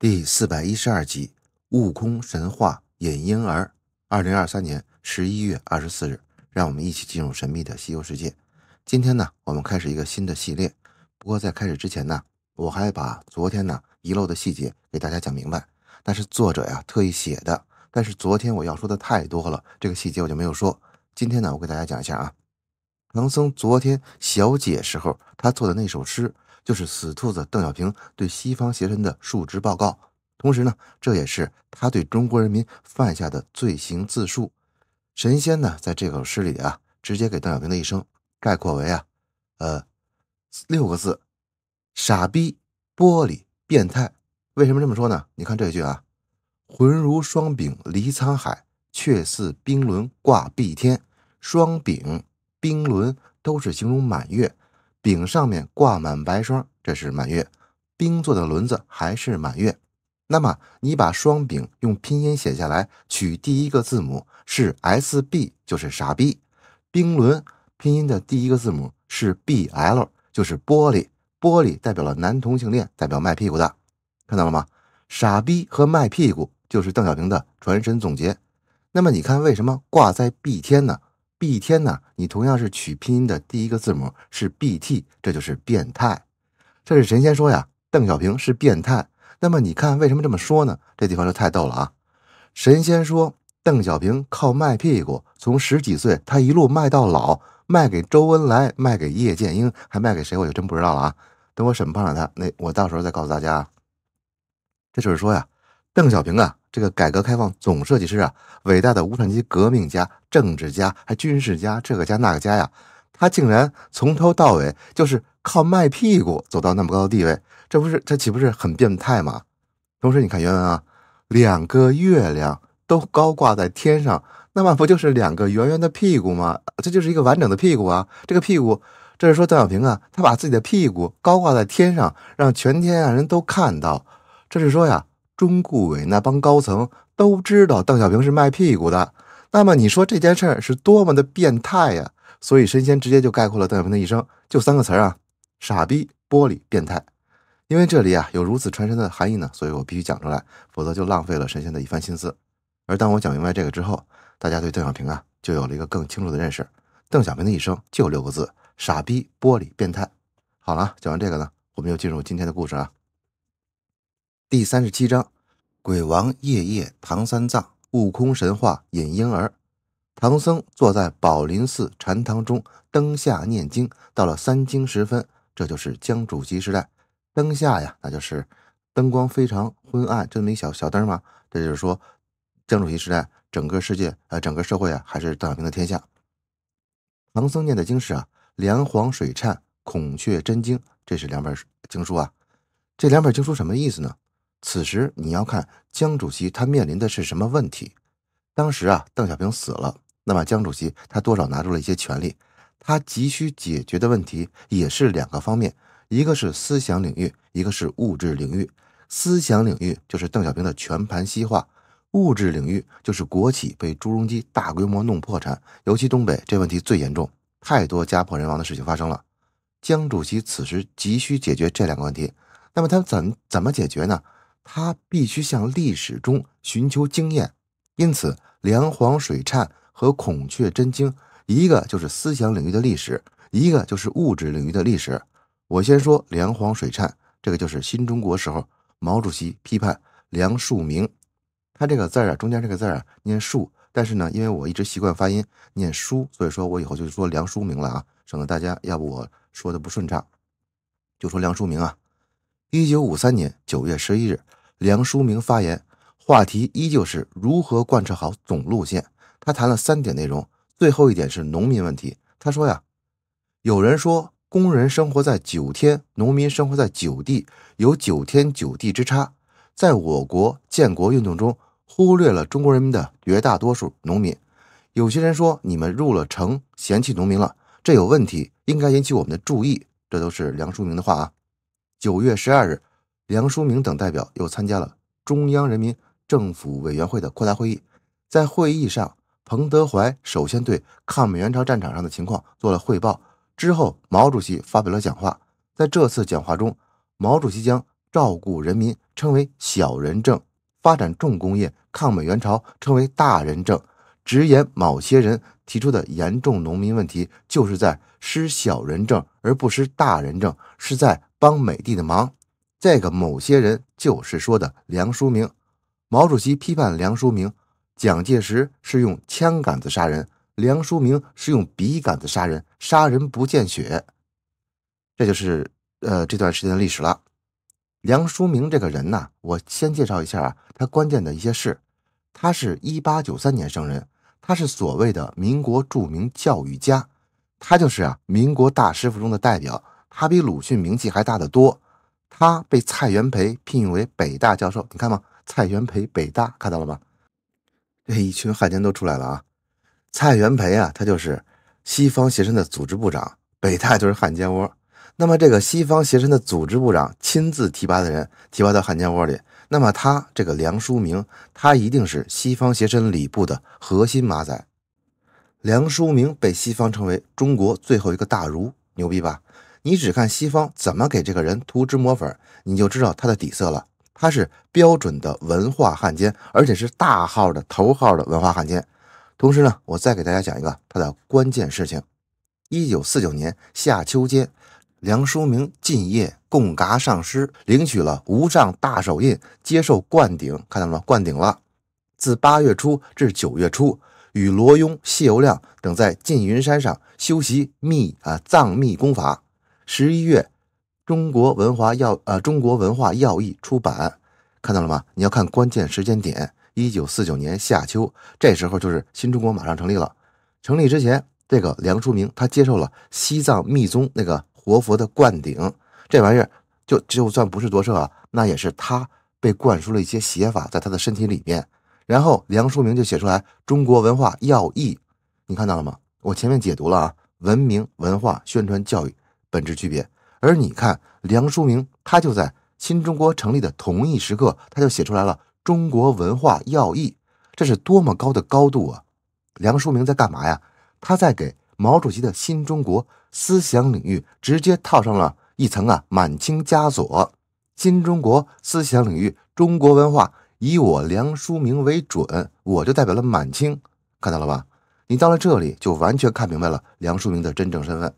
第四百一十二集《悟空神话引婴儿》，二零二三年十一月二十四日，让我们一起进入神秘的西游世界。今天呢，我们开始一个新的系列。不过在开始之前呢，我还把昨天呢遗漏的细节给大家讲明白。那是作者呀特意写的。但是昨天我要说的太多了，这个细节我就没有说。今天呢，我给大家讲一下啊，唐僧昨天小解时候他做的那首诗。就是死兔子邓小平对西方邪神的述职报告，同时呢，这也是他对中国人民犯下的罪行自述。神仙呢，在这首诗里啊，直接给邓小平的一生概括为啊，呃六个字：傻逼、玻璃、变态。为什么这么说呢？你看这一句啊，“浑如双饼离沧海，却似冰轮挂碧天”。双饼、冰轮都是形容满月。饼上面挂满白霜，这是满月。冰做的轮子还是满月。那么你把双饼用拼音写下来，取第一个字母是 S B，就是傻逼。冰轮拼音的第一个字母是 B L，就是玻璃。玻璃代表了男同性恋，代表卖屁股的，看到了吗？傻逼和卖屁股就是邓小平的传神总结。那么你看为什么挂在碧天呢？B 天呢？你同样是取拼音的第一个字母是 B T，这就是变态。这是神仙说呀，邓小平是变态。那么你看为什么这么说呢？这地方就太逗了啊！神仙说邓小平靠卖屁股，从十几岁他一路卖到老，卖给周恩来，卖给叶剑英，还卖给谁？我就真不知道了啊！等我审判了他，那我到时候再告诉大家。这就是说呀。邓小平啊，这个改革开放总设计师啊，伟大的无产阶级革命家、政治家，还军事家，这个家那个家呀，他竟然从头到尾就是靠卖屁股走到那么高的地位，这不是这岂不是很变态吗？同时，你看原文啊，两个月亮都高挂在天上，那么不就是两个圆圆的屁股吗？这就是一个完整的屁股啊。这个屁股，这是说邓小平啊，他把自己的屁股高挂在天上，让全天下人都看到。这是说呀。中顾委那帮高层都知道邓小平是卖屁股的，那么你说这件事儿是多么的变态呀？所以神仙直接就概括了邓小平的一生，就三个词儿啊：傻逼、玻璃、变态。因为这里啊有如此传神的含义呢，所以我必须讲出来，否则就浪费了神仙的一番心思。而当我讲明白这个之后，大家对邓小平啊就有了一个更清楚的认识。邓小平的一生就六个字：傻逼、玻璃、变态。好了，讲完这个呢，我们又进入今天的故事啊。第三十七章，鬼王夜夜唐三藏，悟空神话引婴儿。唐僧坐在宝林寺禅堂中，灯下念经。到了三更时分，这就是江主席时代。灯下呀，那就是灯光非常昏暗，就没小小灯吗？这就是说，江主席时代，整个世界呃，整个社会啊，还是邓小平的天下。唐僧念的经是啊，梁皇水忏、孔雀真经，这是两本经书啊。这两本经书什么意思呢？此时你要看江主席他面临的是什么问题。当时啊，邓小平死了，那么江主席他多少拿出了一些权力，他急需解决的问题也是两个方面，一个是思想领域，一个是物质领域。思想领域就是邓小平的全盘西化，物质领域就是国企被朱镕基大规模弄破产，尤其东北这问题最严重，太多家破人亡的事情发生了。江主席此时急需解决这两个问题，那么他怎怎么解决呢？他必须向历史中寻求经验，因此《梁皇水忏》和《孔雀真经》，一个就是思想领域的历史，一个就是物质领域的历史。我先说《梁皇水忏》，这个就是新中国时候毛主席批判梁漱溟，他这个字啊，中间这个字啊，念漱，但是呢，因为我一直习惯发音念书，所以说我以后就说梁漱溟了啊，省得大家要不我说的不顺畅，就说梁漱溟啊。一九五三年九月十一日。梁漱溟发言，话题依旧是如何贯彻好总路线。他谈了三点内容，最后一点是农民问题。他说呀，有人说工人生活在九天，农民生活在九地，有九天九地之差。在我国建国运动中，忽略了中国人民的绝大多数农民。有些人说你们入了城，嫌弃农民了，这有问题，应该引起我们的注意。这都是梁漱溟的话啊。九月十二日。梁漱明等代表又参加了中央人民政府委员会的扩大会议。在会议上，彭德怀首先对抗美援朝战场上的情况做了汇报。之后，毛主席发表了讲话。在这次讲话中，毛主席将照顾人民称为“小人政”，发展重工业、抗美援朝称为“大人政”。直言某些人提出的严重农民问题，就是在施小人政而不施大人政，是在帮美帝的忙。这个某些人就是说的梁漱溟，毛主席批判梁漱溟，蒋介石是用枪杆子杀人，梁漱溟是用笔杆子杀人，杀人不见血，这就是呃这段时间的历史了。梁漱溟这个人呢，我先介绍一下啊，他关键的一些事，他是一八九三年生人，他是所谓的民国著名教育家，他就是啊民国大师傅中的代表，他比鲁迅名气还大得多。他被蔡元培聘用为北大教授，你看吗？蔡元培、北大看到了吗？这一群汉奸都出来了啊！蔡元培啊，他就是西方邪神的组织部长，北大就是汉奸窝。那么这个西方邪神的组织部长亲自提拔的人，提拔到汉奸窝里，那么他这个梁漱溟，他一定是西方邪神礼部的核心马仔。梁漱溟被西方称为中国最后一个大儒，牛逼吧？你只看西方怎么给这个人涂脂抹粉，你就知道他的底色了。他是标准的文化汉奸，而且是大号的、头号的文化汉奸。同时呢，我再给大家讲一个他的关键事情：一九四九年夏秋间，梁漱溟进谒贡嘎上师，领取了无上大手印，接受灌顶，看到了吗？灌顶了。自八月初至九月初，与罗庸、谢有亮等在缙云山上修习密啊藏密功法。十一月，《中国文化要呃中国文化要义》出版，看到了吗？你要看关键时间点，一九四九年夏秋，这时候就是新中国马上成立了。成立之前，这个梁漱溟他接受了西藏密宗那个活佛的灌顶，这玩意儿就就算不是夺舍，那也是他被灌输了一些邪法在他的身体里面。然后梁漱溟就写出来《中国文化要义》，你看到了吗？我前面解读了啊，文明、文化、宣传教育。本质区别，而你看梁漱溟，他就在新中国成立的同一时刻，他就写出来了《中国文化要义》，这是多么高的高度啊！梁漱溟在干嘛呀？他在给毛主席的新中国思想领域直接套上了一层啊满清枷锁。新中国思想领域，中国文化以我梁漱溟为准，我就代表了满清，看到了吧？你到了这里，就完全看明白了梁漱溟的真正身份。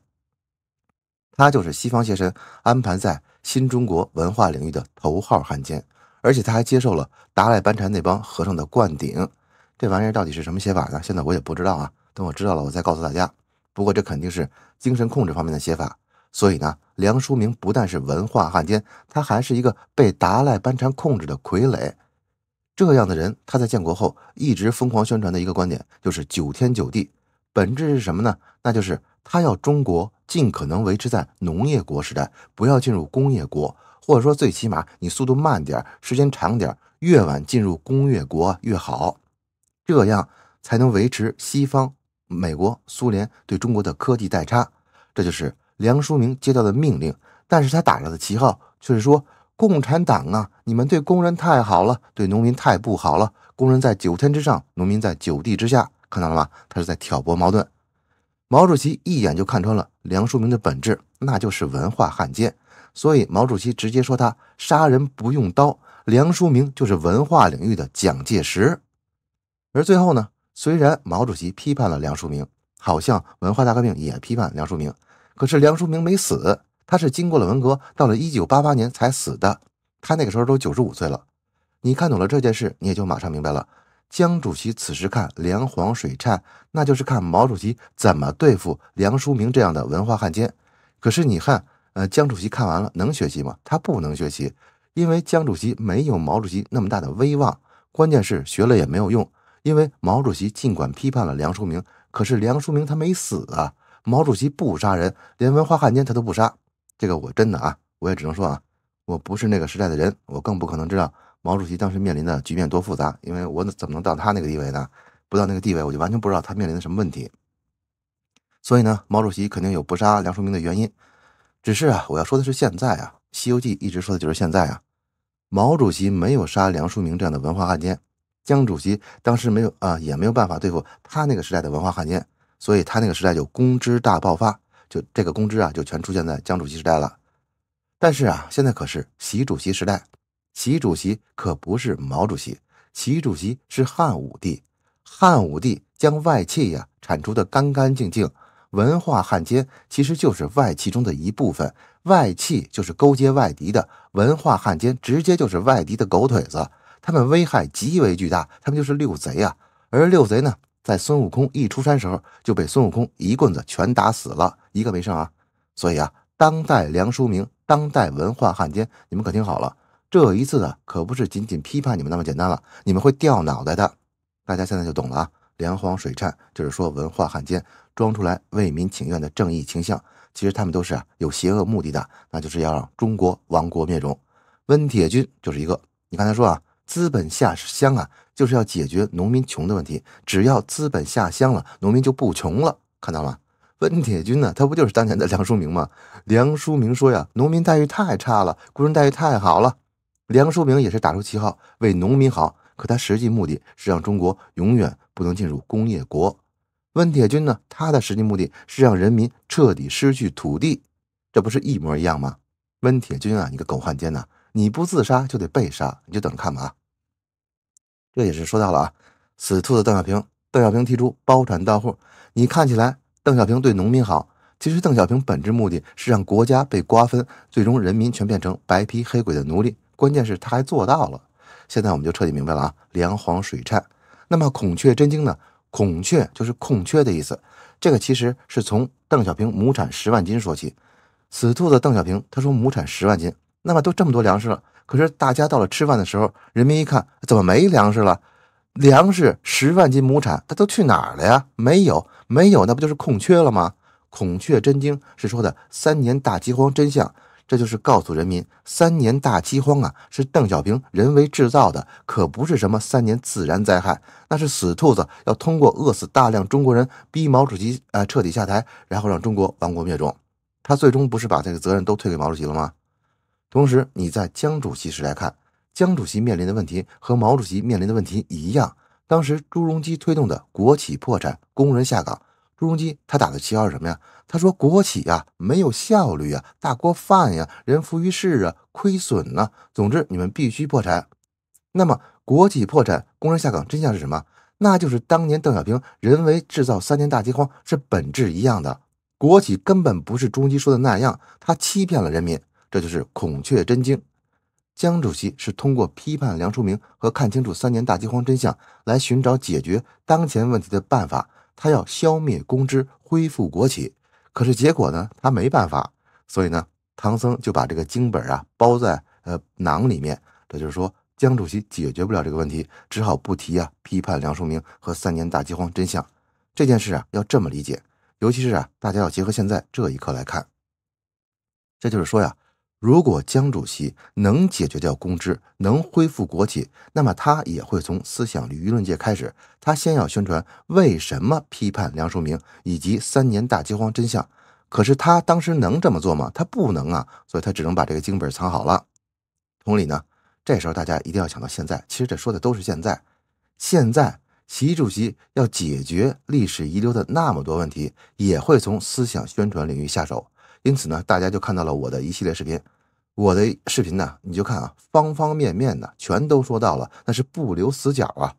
他就是西方邪神安排在新中国文化领域的头号汉奸，而且他还接受了达赖班禅那帮和尚的灌顶。这玩意儿到底是什么写法呢？现在我也不知道啊。等我知道了，我再告诉大家。不过这肯定是精神控制方面的写法。所以呢，梁书明不但是文化汉奸，他还是一个被达赖班禅控制的傀儡。这样的人，他在建国后一直疯狂宣传的一个观点，就是九天九地。本质是什么呢？那就是他要中国。尽可能维持在农业国时代，不要进入工业国，或者说最起码你速度慢点，时间长点，越晚进入工业国越好，这样才能维持西方、美国、苏联对中国的科技代差。这就是梁漱溟接到的命令，但是他打着的旗号却是说：“共产党啊，你们对工人太好了，对农民太不好了。工人在九天之上，农民在九地之下。”看到了吗？他是在挑拨矛盾。毛主席一眼就看穿了。梁漱溟的本质，那就是文化汉奸，所以毛主席直接说他杀人不用刀。梁漱溟就是文化领域的蒋介石。而最后呢，虽然毛主席批判了梁漱溟，好像文化大革命也批判梁漱溟，可是梁漱溟没死，他是经过了文革，到了一九八八年才死的，他那个时候都九十五岁了。你看懂了这件事，你也就马上明白了。江主席此时看梁皇水颤，那就是看毛主席怎么对付梁书明这样的文化汉奸。可是你看，呃，江主席看完了能学习吗？他不能学习，因为江主席没有毛主席那么大的威望。关键是学了也没有用，因为毛主席尽管批判了梁书明，可是梁书明他没死啊。毛主席不杀人，连文化汉奸他都不杀。这个我真的啊，我也只能说啊，我不是那个时代的人，我更不可能知道。毛主席当时面临的局面多复杂，因为我怎么能到他那个地位呢？不到那个地位，我就完全不知道他面临的什么问题。所以呢，毛主席肯定有不杀梁漱溟的原因。只是啊，我要说的是现在啊，《西游记》一直说的就是现在啊，毛主席没有杀梁漱溟这样的文化汉奸，江主席当时没有啊，也没有办法对付他那个时代的文化汉奸，所以他那个时代就公知大爆发，就这个公知啊，就全出现在江主席时代了。但是啊，现在可是习主席时代。习主席可不是毛主席，习主席是汉武帝。汉武帝将外戚呀铲除的干干净净，文化汉奸其实就是外戚中的一部分，外戚就是勾结外敌的，文化汉奸直接就是外敌的狗腿子，他们危害极为巨大，他们就是六贼啊。而六贼呢，在孙悟空一出山时候就被孙悟空一棍子全打死了，一个没剩啊。所以啊，当代梁书明，当代文化汉奸，你们可听好了。这一次啊，可不是仅仅批判你们那么简单了，你们会掉脑袋的。大家现在就懂了啊！梁皇水颤就是说文化汉奸装出来为民请愿的正义倾向，其实他们都是啊有邪恶目的的，那就是要让中国亡国灭种。温铁军就是一个，你刚才说啊，资本下乡啊，就是要解决农民穷的问题，只要资本下乡了，农民就不穷了。看到了？温铁军呢，他不就是当年的梁漱溟吗？梁漱溟说呀，农民待遇太差了，工人待遇太好了。梁漱溟也是打出旗号为农民好，可他实际目的是让中国永远不能进入工业国。温铁军呢，他的实际目的是让人民彻底失去土地，这不是一模一样吗？温铁军啊，你个狗汉奸呐！你不自杀就得被杀，你就等着看吧啊！这也是说到了啊，死兔子邓小平。邓小平提出包产到户，你看起来邓小平对农民好，其实邓小平本质目的是让国家被瓜分，最终人民全变成白皮黑鬼的奴隶。关键是他还做到了，现在我们就彻底明白了啊！粮荒水颤，那么孔雀真经呢？孔雀就是空缺的意思。这个其实是从邓小平亩产十万斤说起。死兔子邓小平他说亩产十万斤，那么都这么多粮食了，可是大家到了吃饭的时候，人民一看怎么没粮食了？粮食十万斤亩产，它都去哪儿了呀？没有，没有，那不就是空缺了吗？孔雀真经是说的三年大饥荒真相。这就是告诉人民，三年大饥荒啊，是邓小平人为制造的，可不是什么三年自然灾害。那是死兔子，要通过饿死大量中国人，逼毛主席呃彻底下台，然后让中国亡国灭种。他最终不是把这个责任都推给毛主席了吗？同时，你在江主席时来看，江主席面临的问题和毛主席面临的问题一样，当时朱镕基推动的国企破产、工人下岗。朱镕基他打的旗号是什么呀？他说：“国企呀，没有效率啊，大锅饭呀，人浮于事啊，亏损呐，总之你们必须破产。”那么，国企破产、工人下岗真相是什么？那就是当年邓小平人为制造三年大饥荒是本质一样的。国企根本不是朱镕基说的那样，他欺骗了人民，这就是孔雀真经。江主席是通过批判梁漱溟和看清楚三年大饥荒真相来寻找解决当前问题的办法。他要消灭公知，恢复国企，可是结果呢？他没办法，所以呢，唐僧就把这个经本啊包在呃囊里面。这就是说，江主席解决不了这个问题，只好不提啊，批判梁漱溟和三年大饥荒真相这件事啊，要这么理解，尤其是啊，大家要结合现在这一刻来看。这就是说呀。如果江主席能解决掉公知，能恢复国企，那么他也会从思想舆论界开始，他先要宣传为什么批判梁漱溟以及三年大饥荒真相。可是他当时能这么做吗？他不能啊，所以他只能把这个经本藏好了。同理呢，这时候大家一定要想到现在，其实这说的都是现在。现在，习主席要解决历史遗留的那么多问题，也会从思想宣传领域下手。因此呢，大家就看到了我的一系列视频。我的视频呢，你就看啊，方方面面的全都说到了，那是不留死角啊。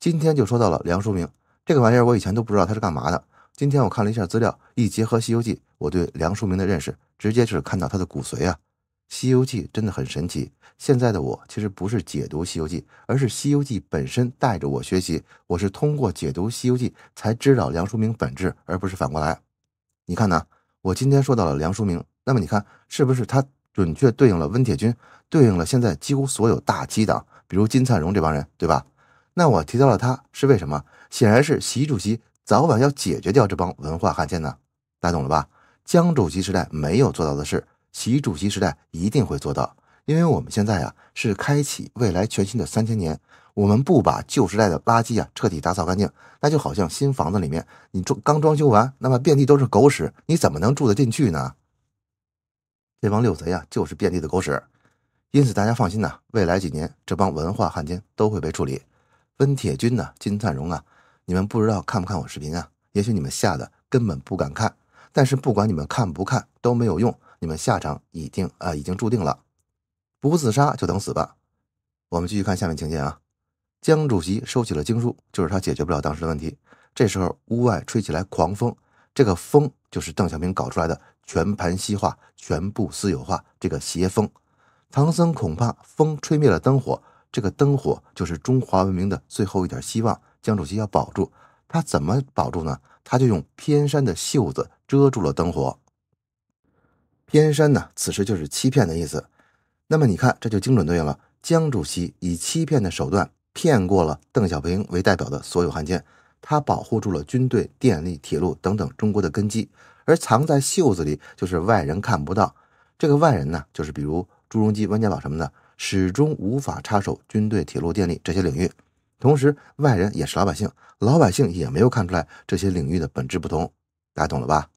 今天就说到了梁书明这个玩意儿，我以前都不知道他是干嘛的。今天我看了一下资料，一结合《西游记》，我对梁书明的认识直接就是看到他的骨髓啊。《西游记》真的很神奇。现在的我其实不是解读《西游记》，而是《西游记》本身带着我学习。我是通过解读《西游记》才知道梁书明本质，而不是反过来。你看呢？我今天说到了梁书明，那么你看是不是他准确对应了温铁军，对应了现在几乎所有大机党，比如金灿荣这帮人，对吧？那我提到了他是为什么？显然是习主席早晚要解决掉这帮文化汉奸呢，大家懂了吧？江主席时代没有做到的事，习主席时代一定会做到，因为我们现在啊是开启未来全新的三千年。我们不把旧时代的垃圾啊彻底打扫干净，那就好像新房子里面你装刚装修完，那么遍地都是狗屎，你怎么能住得进去呢？这帮六贼啊，就是遍地的狗屎。因此大家放心呐，未来几年这帮文化汉奸都会被处理。温铁军呐，金灿荣啊，你们不知道看不看我视频啊？也许你们吓得根本不敢看。但是不管你们看不看都没有用，你们下场已经啊已经注定了，不自杀就等死吧。我们继续看下面情节啊。江主席收起了经书，就是他解决不了当时的问题。这时候屋外吹起来狂风，这个风就是邓小平搞出来的全盘西化、全部私有化这个邪风。唐僧恐怕风吹灭了灯火，这个灯火就是中华文明的最后一点希望。江主席要保住，他怎么保住呢？他就用偏山的袖子遮住了灯火。偏山呢，此时就是欺骗的意思。那么你看，这就精准对应了江主席以欺骗的手段。骗过了邓小平为代表的所有汉奸，他保护住了军队、电力、铁路等等中国的根基，而藏在袖子里就是外人看不到。这个外人呢，就是比如朱镕基、温家宝什么的，始终无法插手军队、铁路、电力这些领域。同时，外人也是老百姓，老百姓也没有看出来这些领域的本质不同。大家懂了吧？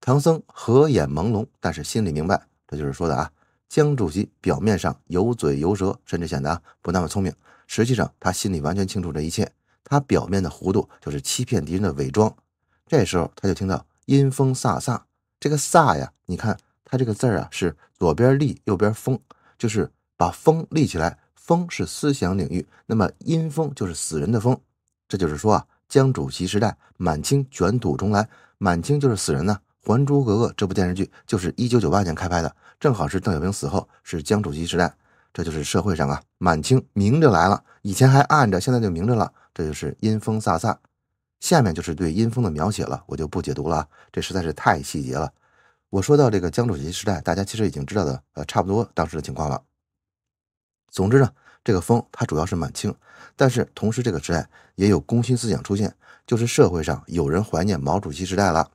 唐僧合眼朦胧，但是心里明白，这就是说的啊。江主席表面上有嘴有舌，甚至显得啊不那么聪明。实际上，他心里完全清楚这一切，他表面的糊涂就是欺骗敌人的伪装。这时候，他就听到阴风飒飒，这个飒呀，你看他这个字儿啊，是左边立，右边风，就是把风立起来。风是思想领域，那么阴风就是死人的风。这就是说啊，江主席时代，满清卷土重来，满清就是死人呢。《还珠格格》这部电视剧就是一九九八年开拍的，正好是邓小平死后，是江主席时代。这就是社会上啊，满清明着来了，以前还暗着，现在就明着了。这就是阴风飒飒，下面就是对阴风的描写了，我就不解读了。这实在是太细节了。我说到这个江主席时代，大家其实已经知道的呃差不多当时的情况了。总之呢，这个风它主要是满清，但是同时这个时代也有工薪思想出现，就是社会上有人怀念毛主席时代了，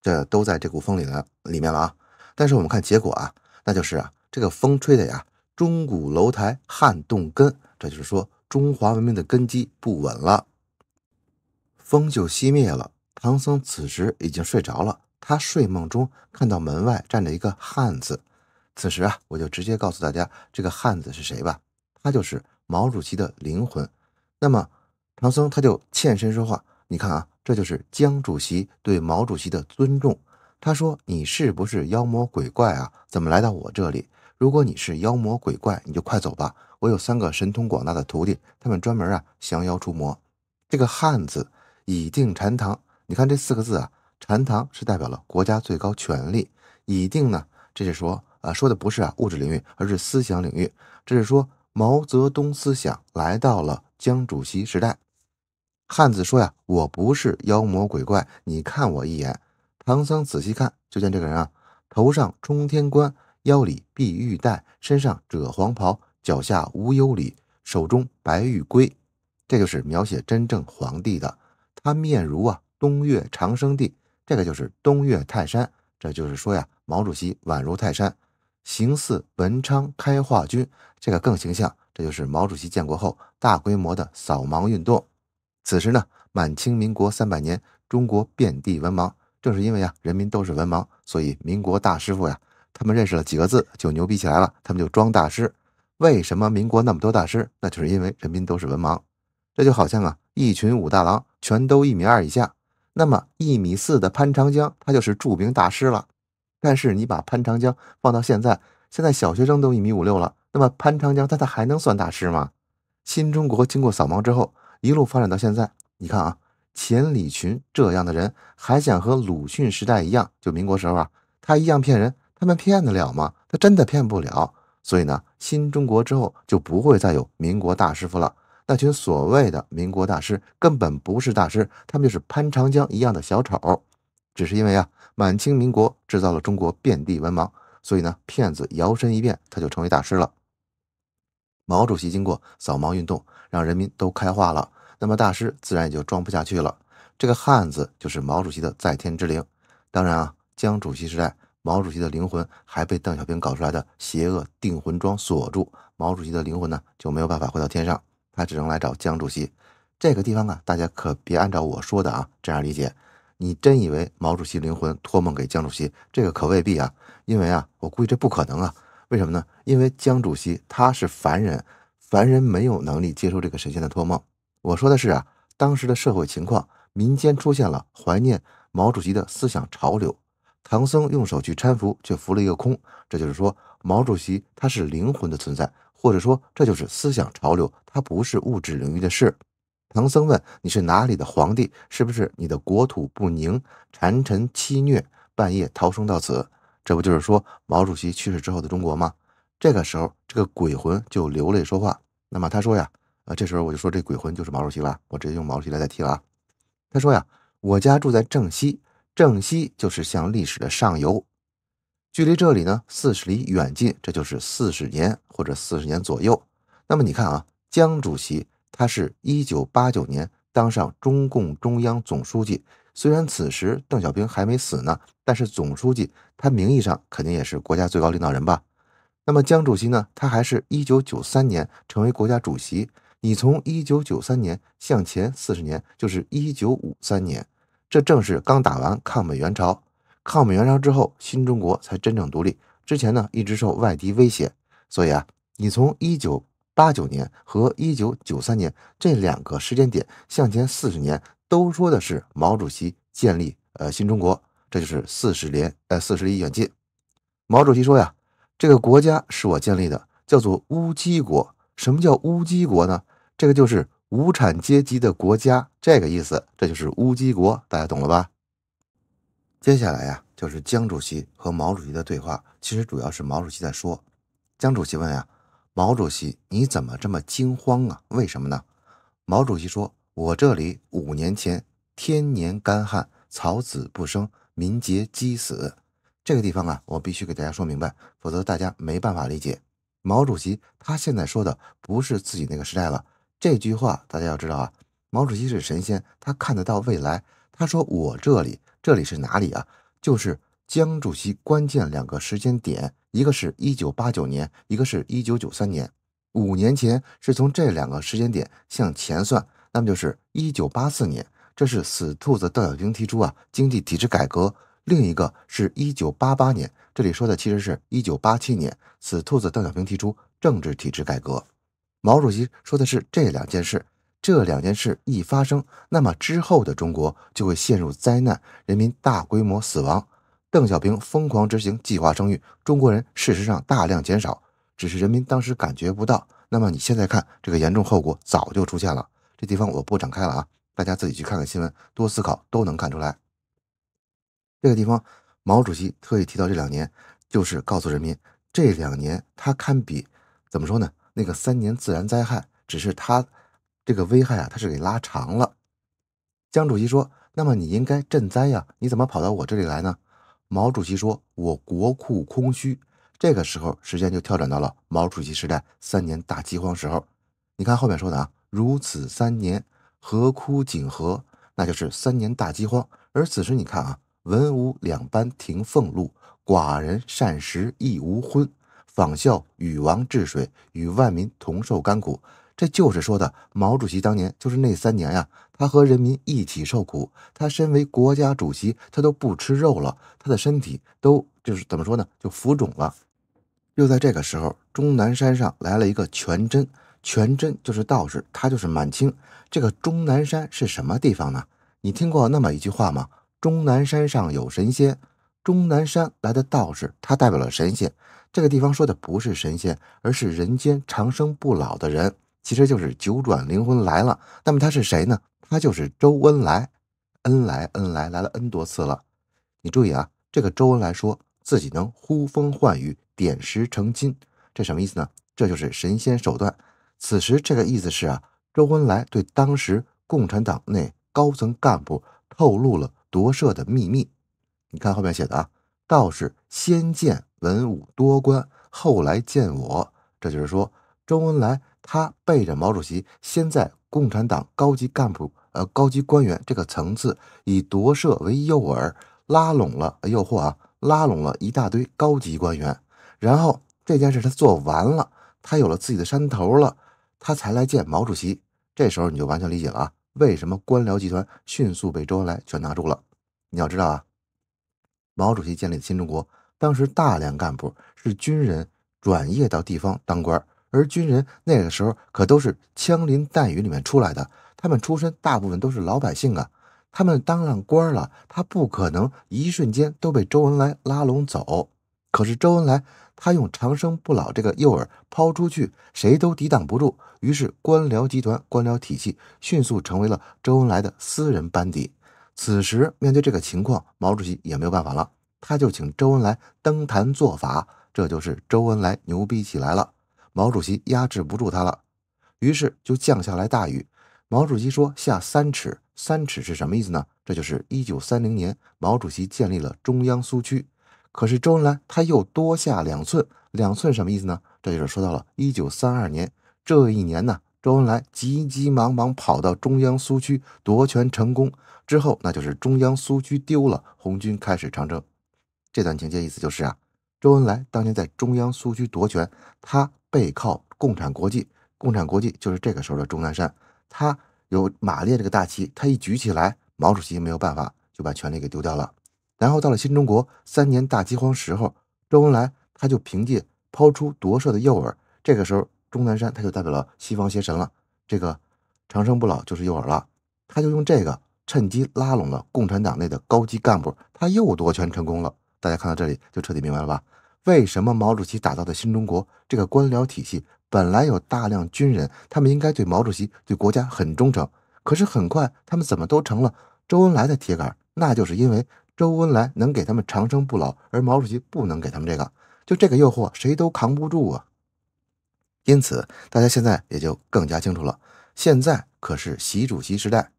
这都在这股风里的里面了啊。但是我们看结果啊，那就是啊这个风吹的呀。钟鼓楼台撼动根，这就是说中华文明的根基不稳了，风就熄灭了。唐僧此时已经睡着了，他睡梦中看到门外站着一个汉子。此时啊，我就直接告诉大家，这个汉子是谁吧？他就是毛主席的灵魂。那么唐僧他就欠身说话，你看啊，这就是江主席对毛主席的尊重。他说：“你是不是妖魔鬼怪啊？怎么来到我这里？”如果你是妖魔鬼怪，你就快走吧！我有三个神通广大的徒弟，他们专门啊降妖除魔。这个汉字以定禅堂，你看这四个字啊，禅堂是代表了国家最高权力，以定呢，这是说啊，说的不是啊物质领域，而是思想领域。这是说毛泽东思想来到了江主席时代。汉子说呀，我不是妖魔鬼怪，你看我一眼。唐僧仔细看，就见这个人啊，头上冲天冠。腰里碧玉带，身上赭黄袍，脚下无忧里，手中白玉圭。这就是描写真正皇帝的。他面如啊东岳长生地，这个就是东岳泰山。这就是说呀，毛主席宛如泰山，形似文昌开化君。这个更形象。这就是毛主席建国后大规模的扫盲运动。此时呢，满清民国三百年，中国遍地文盲。正是因为啊，人民都是文盲，所以民国大师傅呀。他们认识了几个字就牛逼起来了，他们就装大师。为什么民国那么多大师？那就是因为人民都是文盲。这就好像啊，一群武大郎全都一米二以下，那么一米四的潘长江他就是著名大师了。但是你把潘长江放到现在，现在小学生都一米五六了，那么潘长江他他还能算大师吗？新中国经过扫盲之后，一路发展到现在，你看啊，钱理群这样的人还想和鲁迅时代一样，就民国时候啊，他一样骗人。他们骗得了吗？他真的骗不了。所以呢，新中国之后就不会再有民国大师傅了。那群所谓的民国大师根本不是大师，他们就是潘长江一样的小丑。只是因为啊，满清民国制造了中国遍地文盲，所以呢，骗子摇身一变，他就成为大师了。毛主席经过扫盲运动，让人民都开化了，那么大师自然也就装不下去了。这个汉子就是毛主席的在天之灵。当然啊，江主席时代。毛主席的灵魂还被邓小平搞出来的邪恶定魂桩锁住，毛主席的灵魂呢就没有办法回到天上，他只能来找江主席。这个地方啊，大家可别按照我说的啊这样理解，你真以为毛主席灵魂托梦给江主席，这个可未必啊。因为啊，我估计这不可能啊。为什么呢？因为江主席他是凡人，凡人没有能力接受这个神仙的托梦。我说的是啊，当时的社会情况，民间出现了怀念毛主席的思想潮流。唐僧用手去搀扶，却扶了一个空。这就是说，毛主席他是灵魂的存在，或者说，这就是思想潮流，它不是物质领域的事。唐僧问：“你是哪里的皇帝？是不是你的国土不宁，谗臣欺虐，半夜逃生到此？这不就是说毛主席去世之后的中国吗？”这个时候，这个鬼魂就流泪说话。那么他说呀：“啊，这时候我就说这鬼魂就是毛主席了，我直接用毛主席来代替了啊。”他说呀：“我家住在正西。”正西就是向历史的上游，距离这里呢四十里远近，这就是四十年或者四十年左右。那么你看啊，江主席他是一九八九年当上中共中央总书记，虽然此时邓小平还没死呢，但是总书记他名义上肯定也是国家最高领导人吧？那么江主席呢，他还是一九九三年成为国家主席，你从一九九三年向前四十年，就是一九五三年。这正是刚打完抗美援朝，抗美援朝之后，新中国才真正独立。之前呢，一直受外敌威胁。所以啊，你从一九八九年和一九九三年这两个时间点向前四十年，都说的是毛主席建立呃新中国，这就是四十年呃四十里远近。毛主席说呀，这个国家是我建立的，叫做乌鸡国。什么叫乌鸡国呢？这个就是。无产阶级的国家，这个意思，这就是乌鸡国，大家懂了吧？接下来呀，就是江主席和毛主席的对话。其实主要是毛主席在说。江主席问呀：“毛主席，你怎么这么惊慌啊？为什么呢？”毛主席说：“我这里五年前天年干旱，草籽不生，民皆饥死。这个地方啊，我必须给大家说明白，否则大家没办法理解。”毛主席他现在说的不是自己那个时代了。这句话大家要知道啊，毛主席是神仙，他看得到未来。他说：“我这里，这里是哪里啊？就是江主席关键两个时间点，一个是一九八九年，一个是一九九三年。五年前是从这两个时间点向前算，那么就是一九八四年，这是死兔子邓小平提出啊经济体制改革。另一个是一九八八年，这里说的其实是一九八七年，死兔子邓小平提出政治体制改革。”毛主席说的是这两件事，这两件事一发生，那么之后的中国就会陷入灾难，人民大规模死亡。邓小平疯狂执行计划生育，中国人事实上大量减少，只是人民当时感觉不到。那么你现在看，这个严重后果早就出现了。这地方我不展开了啊，大家自己去看看新闻，多思考都能看出来。这个地方毛主席特意提到这两年，就是告诉人民，这两年他堪比怎么说呢？那个三年自然灾害，只是他这个危害啊，他是给拉长了。江主席说：“那么你应该赈灾呀，你怎么跑到我这里来呢？”毛主席说：“我国库空虚。”这个时候，时间就跳转到了毛主席时代三年大饥荒时候。你看后面说的啊，如此三年，何枯井涸，那就是三年大饥荒。而此时你看啊，文武两班停俸禄，寡人膳食亦无荤。仿效禹王治水，与万民同受甘苦，这就是说的毛主席当年就是那三年呀，他和人民一起受苦，他身为国家主席，他都不吃肉了，他的身体都就是怎么说呢，就浮肿了。又在这个时候，终南山上来了一个全真，全真就是道士，他就是满清。这个终南山是什么地方呢？你听过那么一句话吗？终南山上有神仙。终南山来的道士，他代表了神仙。这个地方说的不是神仙，而是人间长生不老的人，其实就是九转灵魂来了。那么他是谁呢？他就是周恩来，恩来，恩来来了 n 多次了。你注意啊，这个周恩来说自己能呼风唤雨、点石成金，这什么意思呢？这就是神仙手段。此时这个意思是啊，周恩来对当时共产党内高层干部透露了夺舍的秘密。你看后面写的啊，道是先见文武多官，后来见我。这就是说，周恩来他背着毛主席，先在共产党高级干部、呃高级官员这个层次，以夺舍为诱饵，拉拢了、诱惑啊，拉拢了一大堆高级官员。然后这件事他做完了，他有了自己的山头了，他才来见毛主席。这时候你就完全理解了啊，为什么官僚集团迅速被周恩来全拿住了？你要知道啊。毛主席建立的新中国，当时大量干部是军人转业到地方当官，而军人那个时候可都是枪林弹雨里面出来的，他们出身大部分都是老百姓啊，他们当上官了，他不可能一瞬间都被周恩来拉拢走。可是周恩来他用长生不老这个诱饵抛出去，谁都抵挡不住，于是官僚集团、官僚体系迅速成为了周恩来的私人班底。此时面对这个情况，毛主席也没有办法了，他就请周恩来登坛做法，这就是周恩来牛逼起来了，毛主席压制不住他了，于是就降下来大雨。毛主席说下三尺，三尺是什么意思呢？这就是一九三零年毛主席建立了中央苏区，可是周恩来他又多下两寸，两寸什么意思呢？这就是说到了一九三二年这一年呢。周恩来急急忙忙跑到中央苏区夺权成功之后，那就是中央苏区丢了，红军开始长征。这段情节意思就是啊，周恩来当年在中央苏区夺权，他背靠共产国际，共产国际就是这个时候的钟南山，他有马列这个大旗，他一举起来，毛主席没有办法就把权力给丢掉了。然后到了新中国三年大饥荒时候，周恩来他就凭借抛出夺舍的诱饵，这个时候。钟南山他就代表了西方邪神了，这个长生不老就是诱饵了，他就用这个趁机拉拢了共产党内的高级干部，他又夺权成功了。大家看到这里就彻底明白了吧？为什么毛主席打造的新中国这个官僚体系本来有大量军人，他们应该对毛主席对国家很忠诚，可是很快他们怎么都成了周恩来的铁杆？那就是因为周恩来能给他们长生不老，而毛主席不能给他们这个，就这个诱惑谁都扛不住啊！因此，大家现在也就更加清楚了。现在可是习主席时代，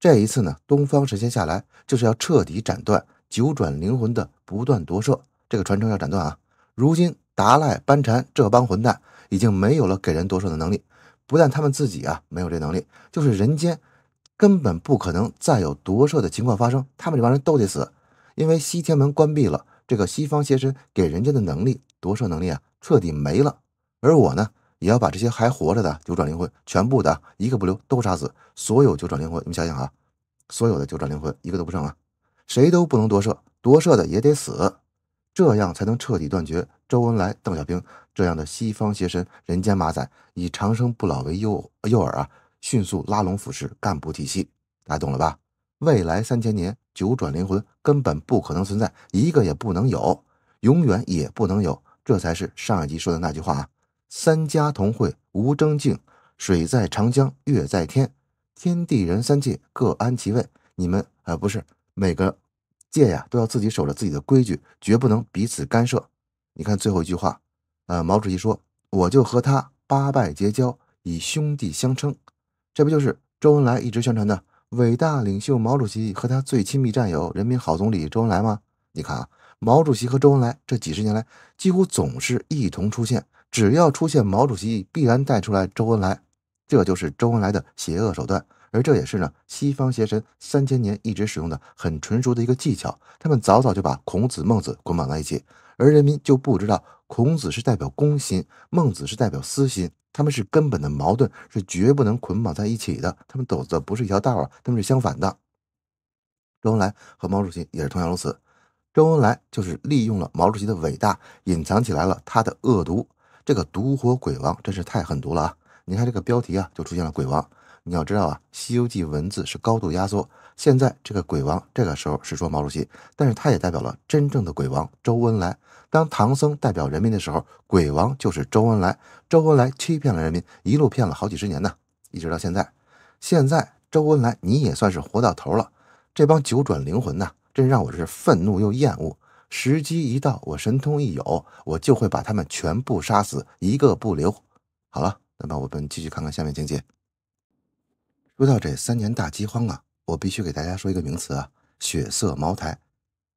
这一次呢，东方神仙下来就是要彻底斩断九转灵魂的不断夺舍，这个传承要斩断啊！如今达赖班禅这帮混蛋已经没有了给人夺舍的能力，不但他们自己啊没有这能力，就是人间，根本不可能再有夺舍的情况发生。他们这帮人都得死，因为西天门关闭了，这个西方邪神给人家的能力夺舍能力啊彻底没了，而我呢？也要把这些还活着的九转灵魂全部的一个不留都杀死，所有九转灵魂，你们想想啊，所有的九转灵魂一个都不剩了，谁都不能夺舍，夺舍的也得死，这样才能彻底断绝周恩来、邓小平这样的西方邪神人间马仔以长生不老为诱诱饵啊，迅速拉拢腐蚀干部体系，大家懂了吧？未来三千年，九转灵魂根本不可能存在，一个也不能有，永远也不能有，这才是上一集说的那句话啊。三家同会无争竞，水在长江月在天，天地人三界各安其位。你们啊，不是每个界呀都要自己守着自己的规矩，绝不能彼此干涉。你看最后一句话，呃，毛主席说：“我就和他八拜结交，以兄弟相称。”这不就是周恩来一直宣传的伟大领袖毛主席和他最亲密战友人民好总理周恩来吗？你看啊，毛主席和周恩来这几十年来几乎总是一同出现。只要出现毛主席，必然带出来周恩来，这就是周恩来的邪恶手段。而这也是呢，西方邪神三千年一直使用的很纯熟的一个技巧。他们早早就把孔子、孟子捆绑在一起，而人民就不知道孔子是代表公心，孟子是代表私心，他们是根本的矛盾，是绝不能捆绑在一起的。他们走的不是一条道啊，他们是相反的。周恩来和毛主席也是同样如此，周恩来就是利用了毛主席的伟大，隐藏起来了他的恶毒。这个毒火鬼王真是太狠毒了啊！你看这个标题啊，就出现了鬼王。你要知道啊，《西游记》文字是高度压缩。现在这个鬼王这个时候是说毛主席，但是他也代表了真正的鬼王周恩来。当唐僧代表人民的时候，鬼王就是周恩来。周恩来欺骗了人民，一路骗了好几十年呢，一直到现在。现在周恩来你也算是活到头了。这帮九转灵魂呐，真让我是愤怒又厌恶。时机一到，我神通一有，我就会把他们全部杀死，一个不留。好了，那么我们继续看看下面情节。说到这三年大饥荒啊，我必须给大家说一个名词啊——血色茅台。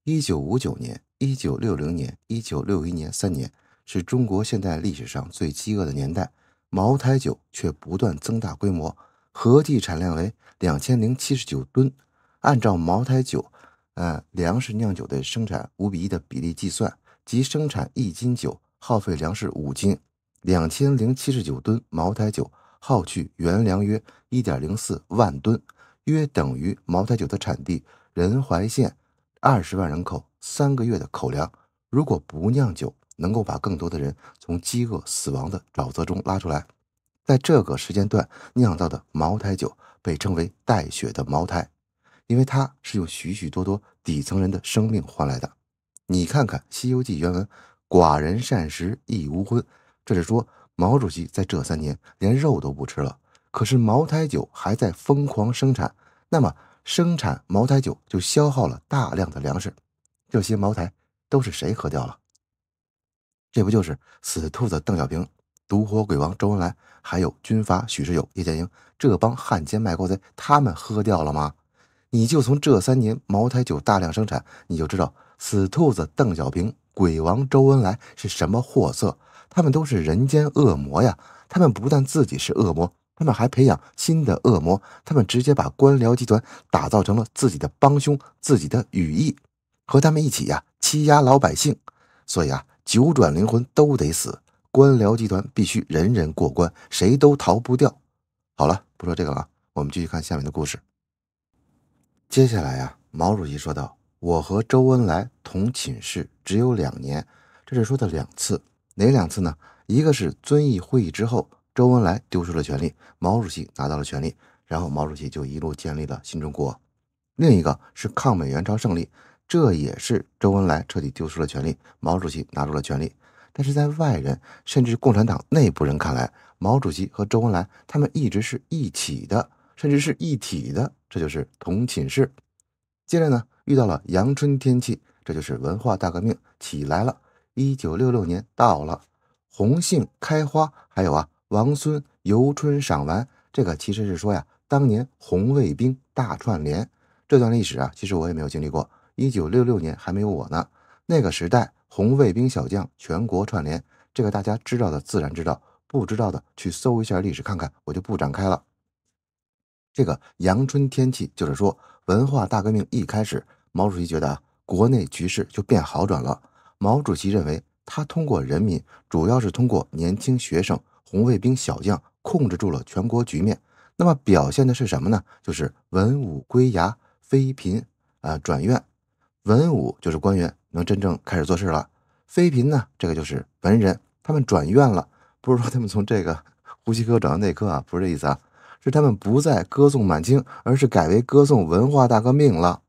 1959年、1960年、1961年三年是中国现代历史上最饥饿的年代，茅台酒却不断增大规模，合计产量为2079吨。按照茅台酒。按粮食酿酒的生产五比一的比例计算，即生产一斤酒耗费粮食五斤。两千零七十九吨茅台酒耗去原粮约一点零四万吨，约等于茅台酒的产地仁怀县二十万人口三个月的口粮。如果不酿酒，能够把更多的人从饥饿死亡的沼泽中拉出来。在这个时间段酿造的茅台酒被称为“带血的茅台”。因为他是用许许多多底层人的生命换来的。你看看《西游记》原文：“寡人膳食亦无荤。”这是说毛主席在这三年连肉都不吃了。可是茅台酒还在疯狂生产，那么生产茅台酒就消耗了大量的粮食。这些茅台都是谁喝掉了？这不就是死兔子邓小平、毒火鬼王周恩来，还有军阀许世友、叶剑英这帮汉奸卖国贼，他们喝掉了吗？你就从这三年茅台酒大量生产，你就知道死兔子邓小平、鬼王周恩来是什么货色，他们都是人间恶魔呀！他们不但自己是恶魔，他们还培养新的恶魔，他们直接把官僚集团打造成了自己的帮凶、自己的羽翼，和他们一起呀欺压老百姓。所以啊，九转灵魂都得死，官僚集团必须人人过关，谁都逃不掉。好了，不说这个了，我们继续看下面的故事。接下来呀，毛主席说道：“我和周恩来同寝室只有两年，这是说的两次。哪两次呢？一个是遵义会议之后，周恩来丢失了权力，毛主席拿到了权力，然后毛主席就一路建立了新中国；另一个是抗美援朝胜利，这也是周恩来彻底丢失了权力，毛主席拿出了权力。但是，在外人甚至共产党内部人看来，毛主席和周恩来他们一直是一起的，甚至是一体的。”这就是同寝室。接着呢，遇到了阳春天气，这就是文化大革命起来了。一九六六年到了，红杏开花，还有啊，王孙游春赏玩。这个其实是说呀，当年红卫兵大串联这段历史啊，其实我也没有经历过。一九六六年还没有我呢。那个时代，红卫兵小将全国串联，这个大家知道的自然知道，不知道的去搜一下历史看看，我就不展开了。这个阳春天气就是说，文化大革命一开始，毛主席觉得啊，国内局势就变好转了。毛主席认为，他通过人民，主要是通过年轻学生、红卫兵、小将，控制住了全国局面。那么表现的是什么呢？就是文武归衙，妃嫔啊转院。文武就是官员能真正开始做事了。妃嫔呢，这个就是文人，他们转院了，不是说他们从这个呼吸科转到内科啊，不是这意思啊。是他们不再歌颂满清，而是改为歌颂文化大革命了。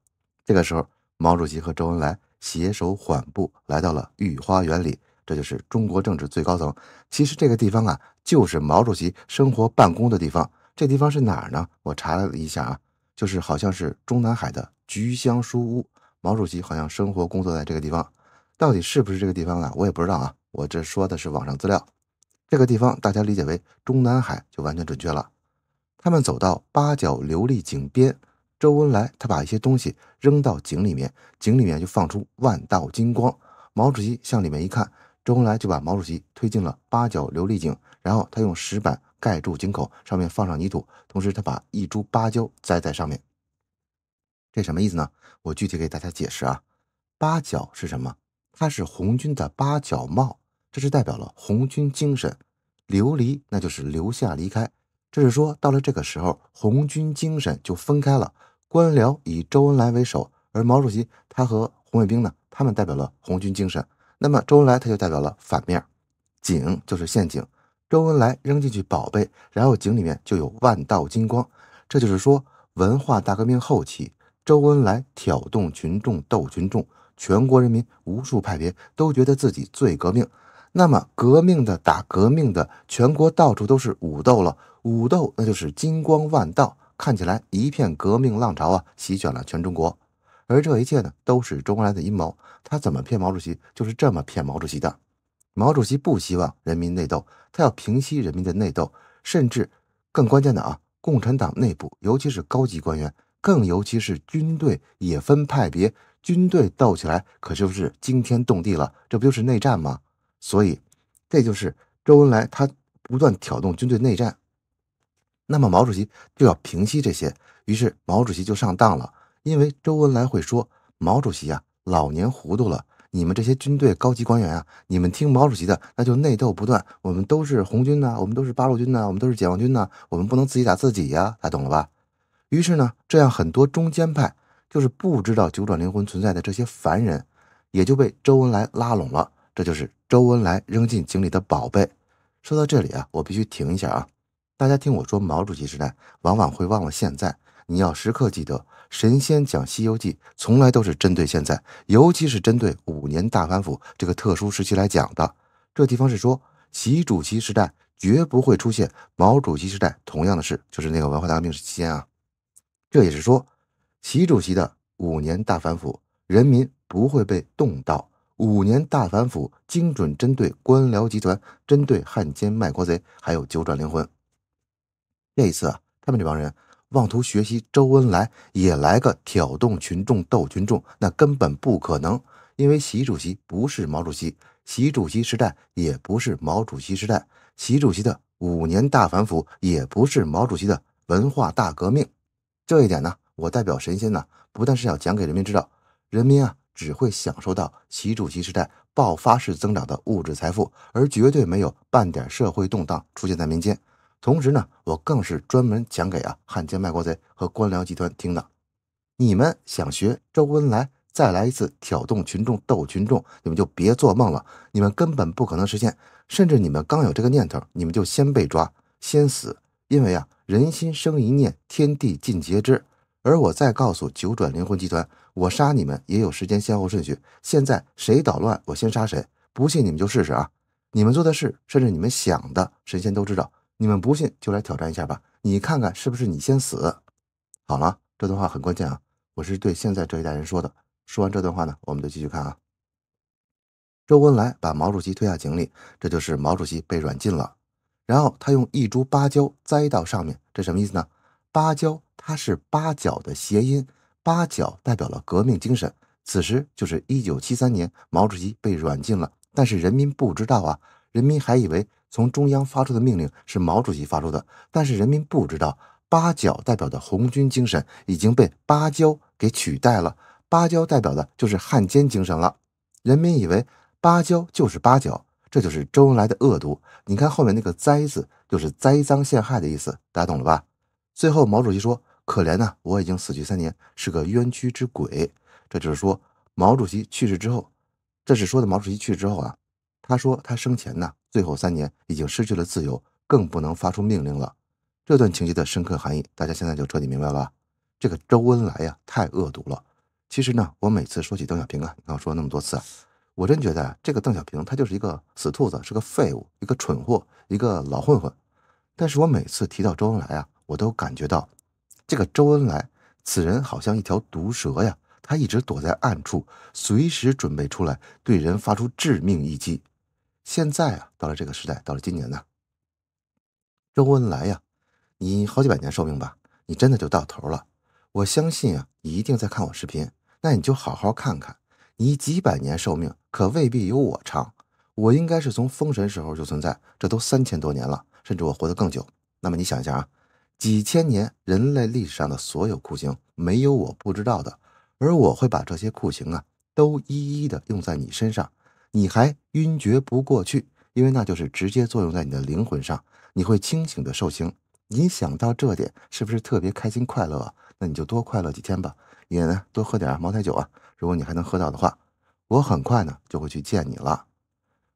这个时候，毛主席和周恩来携手缓步来到了御花园里，这就是中国政治最高层。其实这个地方啊，就是毛主席生活办公的地方。这地方是哪儿呢？我查了一下啊，就是好像是中南海的菊香书屋。毛主席好像生活工作在这个地方，到底是不是这个地方啊？我也不知道啊。我这说的是网上资料。这个地方大家理解为中南海就完全准确了。他们走到八角琉璃井边，周恩来他把一些东西扔到井里面，井里面就放出万道金光。毛主席向里面一看，周恩来就把毛主席推进了八角琉璃井，然后他用石板盖住井口，上面放上泥土，同时他把一株芭蕉栽在上面。这什么意思呢？我具体给大家解释啊。八角是什么？它是红军的八角帽，这是代表了红军精神。琉璃那就是留下离开。这是说，到了这个时候，红军精神就分开了。官僚以周恩来为首，而毛主席他和红卫兵呢，他们代表了红军精神。那么周恩来他就代表了反面，井就是陷阱。周恩来扔进去宝贝，然后井里面就有万道金光。这就是说，文化大革命后期，周恩来挑动群众斗群众，全国人民无数派别都觉得自己最革命。那么革命的打革命的，全国到处都是武斗了，武斗那就是金光万道，看起来一片革命浪潮啊，席卷了全中国。而这一切呢，都是周恩来的阴谋。他怎么骗毛主席，就是这么骗毛主席的。毛主席不希望人民内斗，他要平息人民的内斗，甚至更关键的啊，共产党内部，尤其是高级官员，更尤其是军队，也分派别，军队斗起来，可就是惊天动地了。这不就是内战吗？所以，这就是周恩来他不断挑动军队内战，那么毛主席就要平息这些，于是毛主席就上当了，因为周恩来会说：“毛主席啊，老年糊涂了，你们这些军队高级官员啊，你们听毛主席的，那就内斗不断。我们都是红军呐，我们都是八路军呐，我们都是解放军呐，我们不能自己打自己呀。”他懂了吧？于是呢，这样很多中间派，就是不知道九转灵魂存在的这些凡人，也就被周恩来拉拢了。这就是周恩来扔进井里的宝贝。说到这里啊，我必须停一下啊！大家听我说，毛主席时代往往会忘了现在，你要时刻记得，神仙讲《西游记》从来都是针对现在，尤其是针对五年大反腐这个特殊时期来讲的。这地方是说，习主席时代绝不会出现毛主席时代同样的事，就是那个文化大革命时期间啊。这也是说，习主席的五年大反腐，人民不会被动到。五年大反腐，精准针对官僚集团，针对汉奸卖国贼，还有九转灵魂。这一次啊，他们这帮人妄图学习周恩来，也来个挑动群众斗群众，那根本不可能。因为习主席不是毛主席，习主席时代也不是毛主席时代，习主席的五年大反腐也不是毛主席的文化大革命。这一点呢，我代表神仙呢，不但是要讲给人民知道，人民啊。只会享受到习主席时代爆发式增长的物质财富，而绝对没有半点社会动荡出现在民间。同时呢，我更是专门讲给啊汉奸卖国贼和官僚集团听的。你们想学周恩来再来一次挑动群众斗群众，你们就别做梦了，你们根本不可能实现。甚至你们刚有这个念头，你们就先被抓，先死。因为啊，人心生一念，天地尽皆知。而我再告诉九转灵魂集团，我杀你们也有时间先后顺序。现在谁捣乱，我先杀谁。不信你们就试试啊！你们做的事，甚至你们想的，神仙都知道。你们不信就来挑战一下吧，你看看是不是你先死。好了，这段话很关键啊！我是对现在这一代人说的。说完这段话呢，我们就继续看啊。周恩来把毛主席推下井里，这就是毛主席被软禁了。然后他用一株芭蕉栽到上面，这什么意思呢？芭蕉。它是八角的谐音，八角代表了革命精神。此时就是一九七三年，毛主席被软禁了，但是人民不知道啊，人民还以为从中央发出的命令是毛主席发出的。但是人民不知道，八角代表的红军精神已经被芭蕉给取代了，芭蕉代表的就是汉奸精神了。人民以为芭蕉就是八角，这就是周恩来的恶毒。你看后面那个栽字，就是栽赃陷害的意思，大家懂了吧？最后毛主席说。可怜呢，我已经死去三年，是个冤屈之鬼。这就是说，毛主席去世之后，这是说的毛主席去世之后啊。他说他生前呢，最后三年已经失去了自由，更不能发出命令了。这段情节的深刻含义，大家现在就彻底明白了吧？这个周恩来呀，太恶毒了。其实呢，我每次说起邓小平啊，你我说那么多次，我真觉得啊，这个邓小平他就是一个死兔子，是个废物，一个蠢货，一个老混混。但是我每次提到周恩来啊，我都感觉到。这个周恩来此人好像一条毒蛇呀，他一直躲在暗处，随时准备出来对人发出致命一击。现在啊，到了这个时代，到了今年呢，周恩来呀，你好几百年寿命吧，你真的就到头了。我相信啊，你一定在看我视频，那你就好好看看，你几百年寿命可未必有我长。我应该是从封神时候就存在，这都三千多年了，甚至我活得更久。那么你想一下啊。几千年人类历史上的所有酷刑，没有我不知道的，而我会把这些酷刑啊，都一一的用在你身上，你还晕厥不过去，因为那就是直接作用在你的灵魂上，你会清醒的受刑。你想到这点，是不是特别开心快乐？啊？那你就多快乐几天吧，也呢多喝点茅台酒啊。如果你还能喝到的话，我很快呢就会去见你了。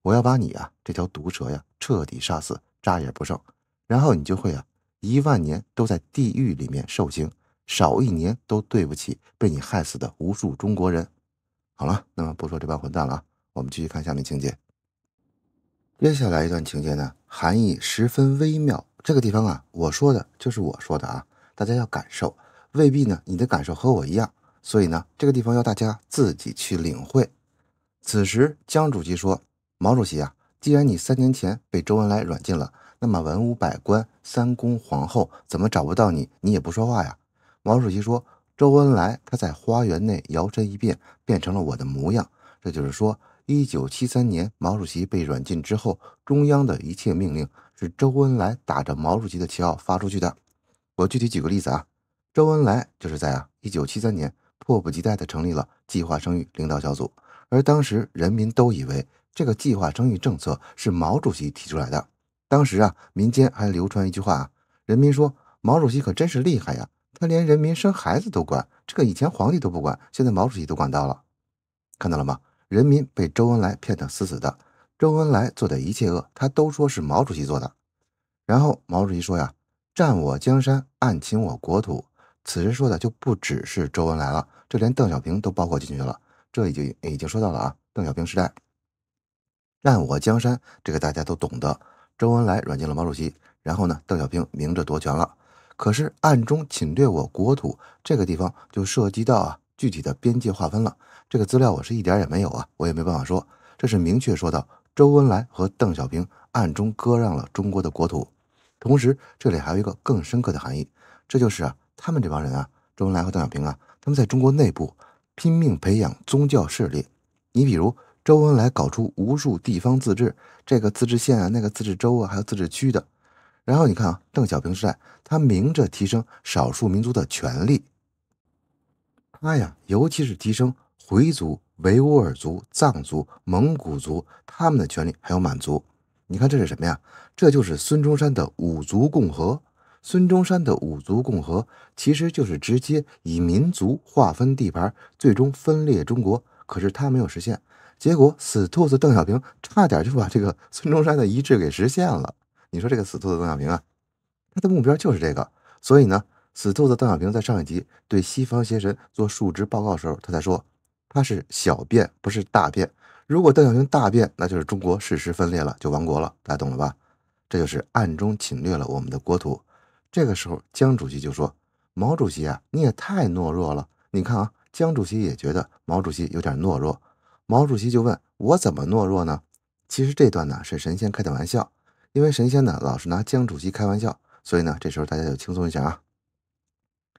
我要把你啊这条毒蛇呀彻底杀死，渣也不剩，然后你就会啊。一万年都在地狱里面受刑，少一年都对不起被你害死的无数中国人。好了，那么不说这帮混蛋了啊，我们继续看下面情节。接下来一段情节呢，含义十分微妙。这个地方啊，我说的就是我说的啊，大家要感受，未必呢，你的感受和我一样。所以呢，这个地方要大家自己去领会。此时，江主席说：“毛主席啊，既然你三年前被周恩来软禁了。”那么，文武百官、三公皇后怎么找不到你？你也不说话呀？毛主席说：“周恩来他在花园内摇身一变，变成了我的模样。”这就是说，一九七三年毛主席被软禁之后，中央的一切命令是周恩来打着毛主席的旗号发出去的。我具体举个例子啊，周恩来就是在啊一九七三年迫不及待地成立了计划生育领导小组，而当时人民都以为这个计划生育政策是毛主席提出来的。当时啊，民间还流传一句话啊，人民说毛主席可真是厉害呀，他连人民生孩子都管，这个以前皇帝都不管，现在毛主席都管到了。看到了吗？人民被周恩来骗得死死的，周恩来做的一切恶，他都说是毛主席做的。然后毛主席说呀：“占我江山，暗侵我国土。”此时说的就不只是周恩来了，这连邓小平都包括进去了。这已经已经说到了啊，邓小平时代，占我江山，这个大家都懂得。周恩来软禁了毛主席，然后呢，邓小平明着夺权了，可是暗中侵略我国土，这个地方就涉及到啊具体的边界划分了。这个资料我是一点也没有啊，我也没办法说。这是明确说到周恩来和邓小平暗中割让了中国的国土。同时，这里还有一个更深刻的含义，这就是啊，他们这帮人啊，周恩来和邓小平啊，他们在中国内部拼命培养宗教势力。你比如。周恩来搞出无数地方自治，这个自治县啊，那个自治州啊，还有自治区的。然后你看啊，邓小平时代，他明着提升少数民族的权利，他呀，尤其是提升回族、维吾尔族、藏族、蒙古族他们的权利，还有满族。你看这是什么呀？这就是孙中山的五族共和。孙中山的五族共和其实就是直接以民族划分地盘，最终分裂中国。可是他没有实现。结果，死兔子邓小平差点就把这个孙中山的遗志给实现了。你说这个死兔子邓小平啊，他的目标就是这个。所以呢，死兔子邓小平在上一集对西方邪神做述职报告的时候，他在说他是小变，不是大变。如果邓小平大变，那就是中国事实分裂了，就亡国了。大家懂了吧？这就是暗中侵略了我们的国土。这个时候，江主席就说：“毛主席啊，你也太懦弱了。”你看啊，江主席也觉得毛主席有点懦弱。毛主席就问我怎么懦弱呢？其实这段呢是神仙开的玩笑，因为神仙呢老是拿江主席开玩笑，所以呢这时候大家就轻松一下啊。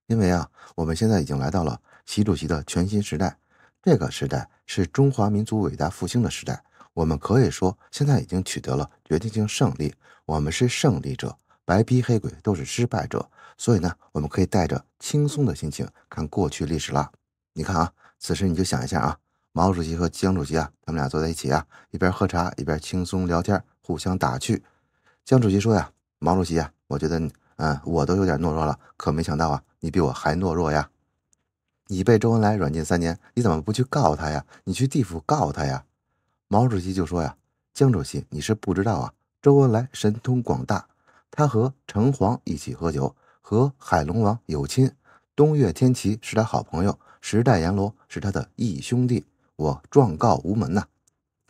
因为啊我们现在已经来到了习主席的全新时代，这个时代是中华民族伟大复兴的时代。我们可以说现在已经取得了决定性胜利，我们是胜利者，白皮黑鬼都是失败者。所以呢我们可以带着轻松的心情看过去历史了。你看啊，此时你就想一下啊。毛主席和江主席啊，他们俩坐在一起啊，一边喝茶一边轻松聊天，互相打趣。江主席说呀：“毛主席啊，我觉得，嗯，我都有点懦弱了，可没想到啊，你比我还懦弱呀！你被周恩来软禁三年，你怎么不去告他呀？你去地府告他呀？”毛主席就说呀：“江主席，你是不知道啊，周恩来神通广大，他和城隍一起喝酒，和海龙王有亲，东岳天齐是他好朋友，十代阎罗是他的义兄弟。”我状告无门呐！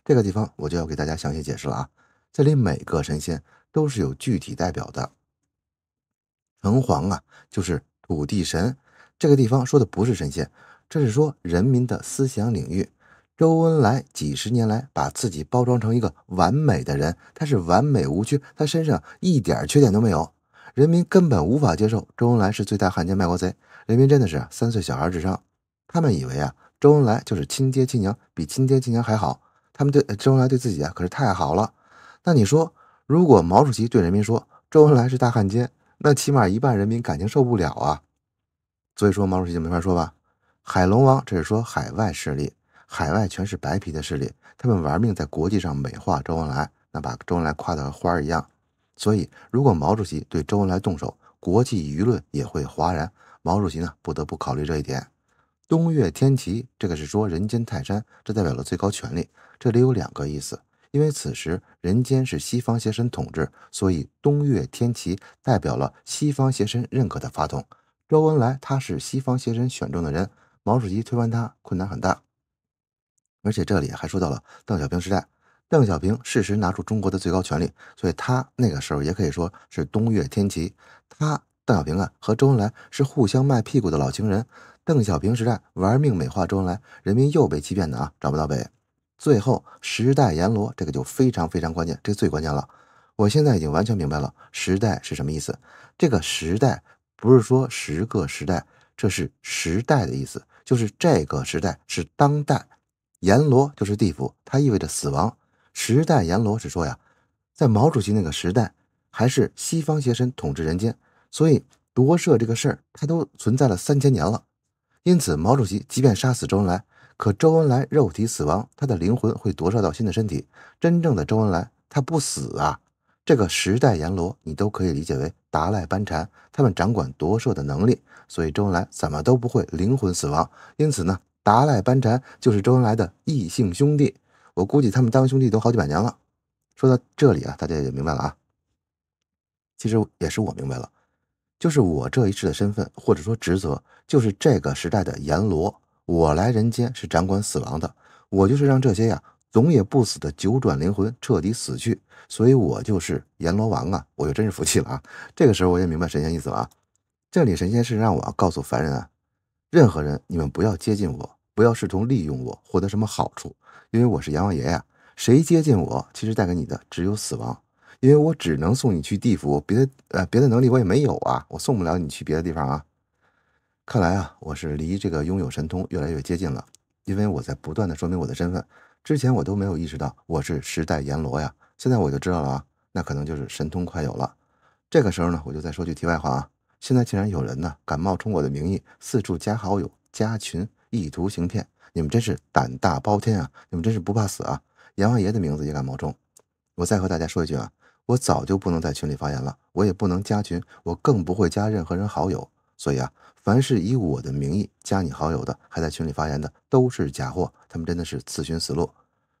这个地方我就要给大家详细解释了啊！这里每个神仙都是有具体代表的。城隍啊，就是土地神。这个地方说的不是神仙，这是说人民的思想领域。周恩来几十年来把自己包装成一个完美的人，他是完美无缺，他身上一点缺点都没有。人民根本无法接受周恩来是最大汉奸卖国贼，人民真的是三岁小孩智商，他们以为啊。周恩来就是亲爹亲娘，比亲爹亲娘还好。他们对周恩来对自己啊，可是太好了。那你说，如果毛主席对人民说周恩来是大汉奸，那起码一半人民感情受不了啊。所以说毛主席就没法说吧。海龙王，这是说海外势力，海外全是白皮的势力，他们玩命在国际上美化周恩来，那把周恩来夸得花儿一样。所以，如果毛主席对周恩来动手，国际舆论也会哗然。毛主席呢，不得不考虑这一点。东岳天齐，这个是说人间泰山，这代表了最高权力。这里有两个意思，因为此时人间是西方邪神统治，所以东岳天齐代表了西方邪神认可的法统。周恩来他是西方邪神选中的人，毛主席推翻他困难很大。而且这里还说到了邓小平时代，邓小平适时拿出中国的最高权力，所以他那个时候也可以说是东岳天齐。他邓小平啊和周恩来是互相卖屁股的老情人。邓小平时代玩命美化周恩来，人民又被欺骗的啊，找不到北。最后，时代阎罗这个就非常非常关键，这最关键了。我现在已经完全明白了，时代是什么意思？这个时代不是说十个时代，这是时代的意思，就是这个时代是当代。阎罗就是地府，它意味着死亡。时代阎罗是说呀，在毛主席那个时代，还是西方邪神统治人间，所以夺舍这个事儿，它都存在了三千年了。因此，毛主席即便杀死周恩来，可周恩来肉体死亡，他的灵魂会夺舍到新的身体。真正的周恩来，他不死啊！这个时代阎罗，你都可以理解为达赖班禅，他们掌管夺舍的能力，所以周恩来怎么都不会灵魂死亡。因此呢，达赖班禅就是周恩来的异姓兄弟。我估计他们当兄弟都好几百年了。说到这里啊，大家也明白了啊。其实也是我明白了，就是我这一世的身份或者说职责。就是这个时代的阎罗，我来人间是掌管死亡的。我就是让这些呀，总也不死的九转灵魂彻底死去，所以我就是阎罗王啊！我就真是服气了啊！这个时候我也明白神仙意思了啊！这里神仙是让我告诉凡人啊，任何人你们不要接近我，不要试图利用我获得什么好处，因为我是阎王爷呀。谁接近我，其实带给你的只有死亡，因为我只能送你去地府，别的呃别的能力我也没有啊，我送不了你去别的地方啊。看来啊，我是离这个拥有神通越来越接近了，因为我在不断的说明我的身份。之前我都没有意识到我是时代阎罗呀，现在我就知道了啊，那可能就是神通快有了。这个时候呢，我就再说句题外话啊，现在竟然有人呢敢冒充我的名义四处加好友、加群，意图行骗，你们真是胆大包天啊！你们真是不怕死啊！阎王爷的名字也敢冒充。我再和大家说一句啊，我早就不能在群里发言了，我也不能加群，我更不会加任何人好友，所以啊。凡是以我的名义加你好友的，还在群里发言的，都是假货。他们真的是自寻死路。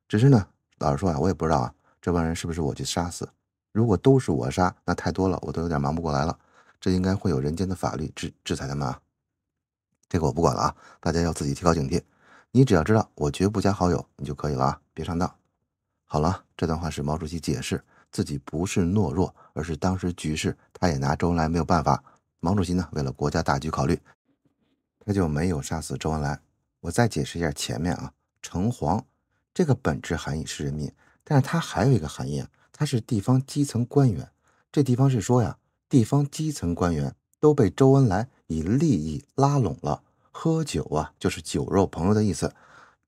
只是呢，老实说啊，我也不知道啊，这帮人是不是我去杀死？如果都是我杀，那太多了，我都有点忙不过来了。这应该会有人间的法律制制裁他们啊。这个我不管了啊，大家要自己提高警惕。你只要知道我绝不加好友，你就可以了啊，别上当。好了，这段话是毛主席解释自己不是懦弱，而是当时局势，他也拿周恩来没有办法。毛主席呢，为了国家大局考虑，他就没有杀死周恩来。我再解释一下前面啊，“城隍”这个本质含义是人民，但是他还有一个含义啊，他是地方基层官员。这地方是说呀，地方基层官员都被周恩来以利益拉拢了。喝酒啊，就是酒肉朋友的意思。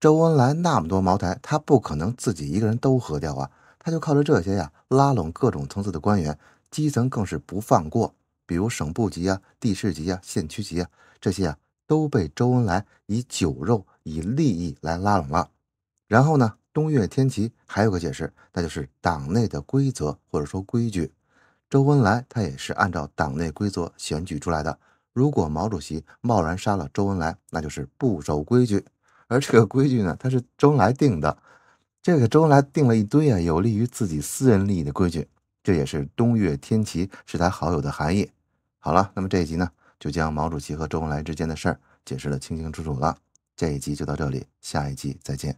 周恩来那么多茅台，他不可能自己一个人都喝掉啊，他就靠着这些呀，拉拢各种层次的官员，基层更是不放过。比如省部级啊、地市级啊、县区级啊，这些啊都被周恩来以酒肉、以利益来拉拢了。然后呢，东岳天齐还有个解释，那就是党内的规则或者说规矩。周恩来他也是按照党内规则选举出来的。如果毛主席贸然杀了周恩来，那就是不守规矩。而这个规矩呢，他是周恩来定的。这个周恩来定了一堆啊，有利于自己私人利益的规矩。这也是东岳天齐是他好友的含义。好了，那么这一集呢，就将毛主席和周恩来之间的事儿解释的清清楚楚了。这一集就到这里，下一集再见。